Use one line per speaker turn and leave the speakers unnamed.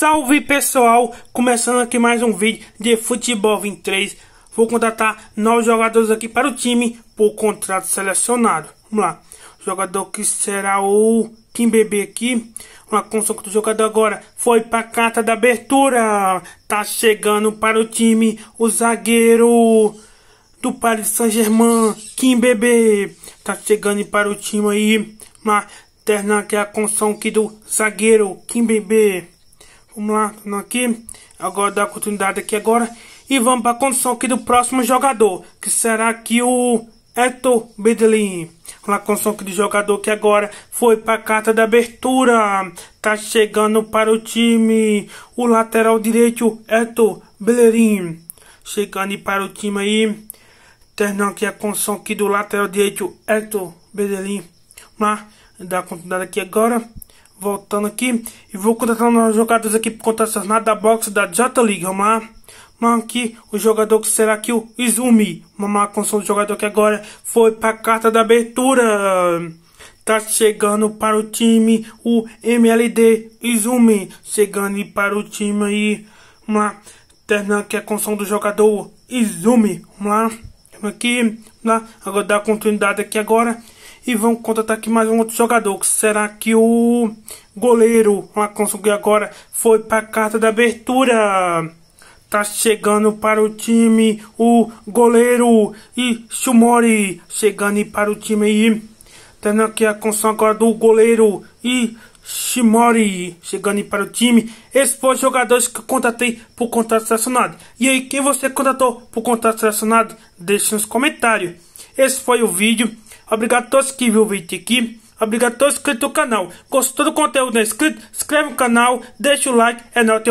Salve pessoal, começando aqui mais um vídeo de Futebol 23 Vou contratar novos jogadores aqui para o time por contrato selecionado Vamos lá, o jogador que será o Kim Bebê aqui Uma construção do jogador agora foi para a carta da abertura Tá chegando para o time o zagueiro do Paris Saint-Germain Kim Bebê Tá chegando para o time aí Mas que é a construção aqui do zagueiro Kim Bebê Vamos lá, aqui. Agora dá continuidade aqui agora. E vamos para a condição aqui do próximo jogador. Que será aqui o Eto Bedlin. Vamos lá, condição aqui do jogador que agora foi para a carta da abertura. Tá chegando para o time. O lateral direito, Eto Bellerin. Chegando para o time aí. Terminando aqui a condição aqui do lateral direito, Eto Bedlin. Vamos lá, dá continuidade aqui agora voltando aqui. E vou contar os jogadores aqui contratacionados da boxe da J League. Vamos lá. aqui o jogador que será que o Izumi. Uma condição do jogador que agora foi para a carta da abertura. Tá chegando para o time o MLD Izumi. Chegando para o time aí. Uma terminando aqui a condição do jogador Izumi. Vamos lá. Aqui, vamos lá. Agora dá continuidade aqui agora. E vão contratar aqui mais um outro jogador. será que o goleiro Lacon agora foi para a carta da abertura? Tá chegando para o time o goleiro e Shumori chegando para o time aí. Tendo aqui a construção agora do goleiro e Shimori chegando para o time. Esses foram os jogadores que eu contratei por contrato selecionado. E aí, quem você contratou por contrato selecionado? Deixe nos comentários. Esse foi o vídeo. Obrigado a todos que viu o vídeo aqui. Obrigado a todos inscritos no canal. Gostou do conteúdo não é inscrito? Inscreve no canal, deixa o like. É nóis,